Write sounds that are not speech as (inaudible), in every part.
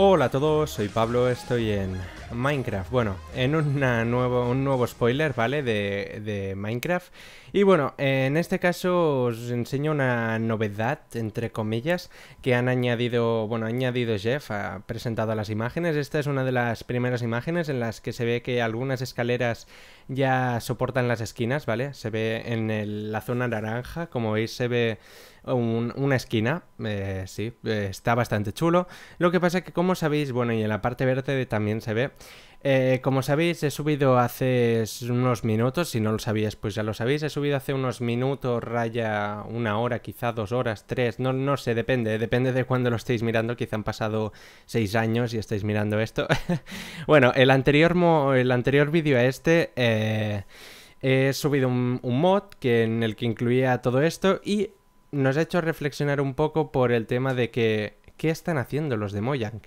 Hola a todos, soy Pablo, estoy en Minecraft. Bueno, en un nuevo spoiler, ¿vale? De, Minecraft. Y bueno, en este caso os enseño una novedad, entre comillas, que han añadido, bueno, ha añadido Jeff, ha presentado las imágenes. Esta es una de las primeras imágenes en las que se ve que algunas escaleras ya soportan las esquinas, ¿vale? Se ve en la zona naranja, como veis se ve una esquina, eh, sí, eh, está bastante chulo. Lo que pasa es que, como sabéis, bueno, y en la parte verde también se ve, eh, como sabéis, he subido hace unos minutos, si no lo sabías pues ya lo sabéis, he subido hace unos minutos, raya una hora, quizá dos horas, tres, no, no sé, depende, depende de cuándo lo estéis mirando, quizá han pasado seis años y estáis mirando esto. (laughs) bueno, el anterior, anterior vídeo a este... Eh, he subido un, mod que, en el que incluía todo esto y nos ha hecho reflexionar un poco por el tema de que qué están haciendo los de Mojang.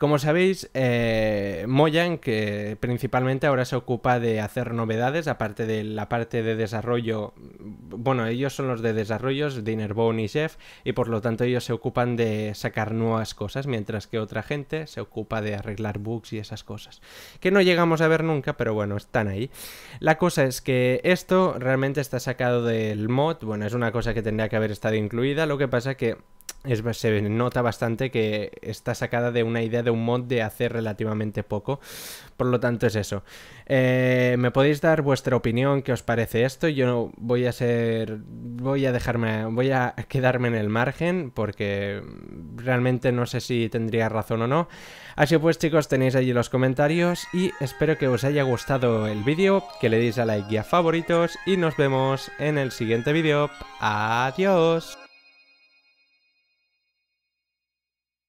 Como sabéis, eh, Moyan, que principalmente ahora se ocupa de hacer novedades, aparte de la parte de desarrollo, bueno, ellos son los de desarrollos, Dinnerbone y Chef, y por lo tanto ellos se ocupan de sacar nuevas cosas, mientras que otra gente se ocupa de arreglar bugs y esas cosas, que no llegamos a ver nunca, pero bueno, están ahí. La cosa es que esto realmente está sacado del mod, bueno, es una cosa que tendría que haber estado incluida, lo que pasa que se nota bastante que está sacada de una idea de un mod de hace relativamente poco. Por lo tanto, es eso. Eh, me podéis dar vuestra opinión, qué os parece esto. Yo voy a ser. Voy a dejarme. Voy a quedarme en el margen porque realmente no sé si tendría razón o no. Así pues, chicos, tenéis allí los comentarios y espero que os haya gustado el vídeo, que le deis a like y a favoritos y nos vemos en el siguiente vídeo. Adiós.